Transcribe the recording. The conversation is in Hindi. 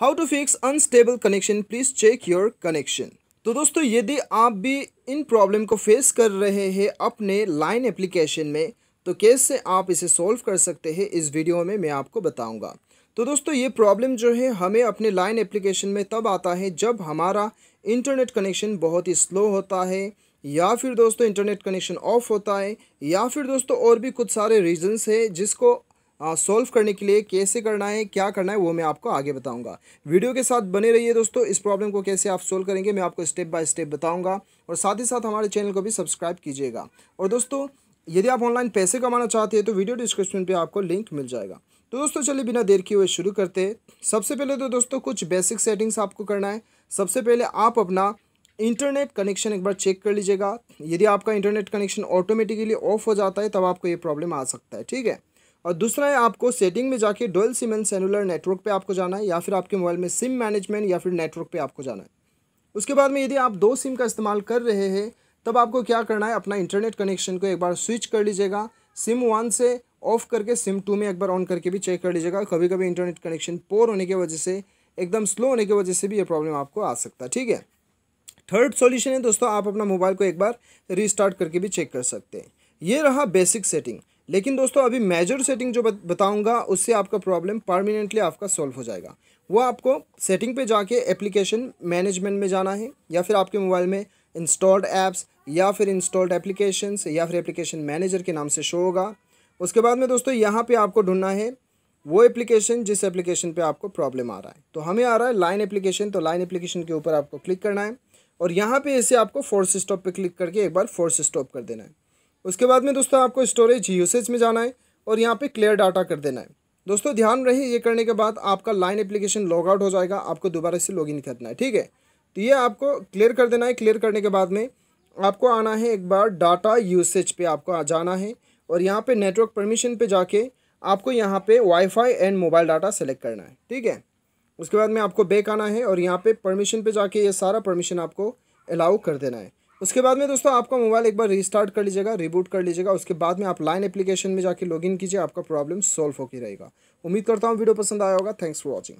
how to fix unstable connection please check your connection तो दोस्तों यदि आप भी इन प्रॉब्लम को फेस कर रहे हैं अपने लाइन एप्लीकेशन में तो कैसे आप इसे सॉल्व कर सकते हैं इस वीडियो में मैं आपको बताऊंगा तो दोस्तों ये प्रॉब्लम जो है हमें अपने लाइन एप्लीकेशन में तब आता है जब हमारा इंटरनेट कनेक्शन बहुत ही स्लो होता है या फिर दोस्तों इंटरनेट कनेक्शन ऑफ होता है या फिर दोस्तों और भी कुछ सारे रीजंस है जिसको सॉल्व करने के लिए कैसे करना है क्या करना है वो मैं आपको आगे बताऊंगा वीडियो के साथ बने रहिए दोस्तों इस प्रॉब्लम को कैसे आप सोल्व करेंगे मैं आपको स्टेप बाय स्टेप बताऊंगा और साथ ही साथ हमारे चैनल को भी सब्सक्राइब कीजिएगा और दोस्तों यदि आप ऑनलाइन पैसे कमाना चाहते हैं तो वीडियो डिस्क्रिप्शन पर आपको लिंक मिल जाएगा तो दोस्तों चलिए बिना देर किए हुए शुरू करते सबसे पहले तो दोस्तों कुछ बेसिक सेटिंग्स आपको करना है सबसे पहले आप अपना इंटरनेट कनेक्शन एक बार चेक कर लीजिएगा यदि आपका इंटरनेट कनेक्शन ऑटोमेटिकली ऑफ हो जाता है तब आपको ये प्रॉब्लम आ सकता है ठीक है और दूसरा है आपको सेटिंग में जाके डोल सिम एंड सेलुलर नेटवर्क पे आपको जाना है या फिर आपके मोबाइल में सिम मैनेजमेंट या फिर नेटवर्क पे आपको जाना है उसके बाद में यदि आप दो सिम का इस्तेमाल कर रहे हैं तब आपको क्या करना है अपना इंटरनेट कनेक्शन को एक बार स्विच कर लीजिएगा सिम वन से ऑफ करके सिम टू में एक बार ऑन करके भी चेक कर लीजिएगा कभी कभी इंटरनेट कनेक्शन पोर होने की वजह से एकदम स्लो होने की वजह से भी ये प्रॉब्लम आपको आ सकता है ठीक है थर्ड सॉल्यूशन है दोस्तों आप अपना मोबाइल को एक बार रीस्टार्ट करके भी चेक कर सकते हैं ये रहा बेसिक सेटिंग लेकिन दोस्तों अभी मेजर सेटिंग जो बताऊंगा उससे आपका प्रॉब्लम परमानेंटली आपका सॉल्व हो जाएगा वो आपको सेटिंग पे जाके एप्लीकेशन मैनेजमेंट में जाना है या फिर आपके मोबाइल में इंस्टॉल्ड ऐप्स या फिर इंस्टॉल्ड एप्लीकेशन या फिर एप्लीकेशन मैनेजर के नाम से शो होगा उसके बाद में दोस्तों यहाँ पर आपको ढूंढना है वो एप्लीकेशन जिस एप्लीकेशन पर आपको प्रॉब्लम आ रहा है तो हमें आ रहा है लाइन एप्लीकेशन तो लाइन एप्लीकेशन के ऊपर आपको क्लिक करना है और यहाँ पे इसे आपको फोर्स स्टॉप पे क्लिक करके एक बार फोर्स स्टॉप कर देना है उसके बाद में दोस्तों आपको स्टोरेज यूसेज में जाना है और यहाँ पे क्लियर डाटा कर देना है दोस्तों ध्यान रहे ये करने के बाद आपका लाइन एप्लीकेशन लॉग आउट हो जाएगा आपको दोबारा से लॉगिन करना है ठीक है तो ये आपको क्लियर कर देना है क्लियर करने के बाद में आपको आना है एक बार डाटा यूसेज पर आपको जाना है और यहाँ पर नेटवर्क परमिशन पर जाके आपको यहाँ पर WiFi and mobile data select करना है ठीक है उसके बाद में आपको बैक आना है और यहाँ पे परमिशन पे जाके ये सारा परमिशन आपको अलाउ कर देना है उसके बाद में दोस्तों आपका मोबाइल एक बार रिस्टार्ट कर लीजिएगा रिबूट कर लीजिएगा उसके बाद में आप लाइन एप्लीकेशन में जाके लॉगिन कीजिए आपका प्रॉब्लम सॉल्व होकर रहेगा उम्मीद करता हूँ वीडियो पसंद आया होगा थैंक्स फॉर वॉचिंग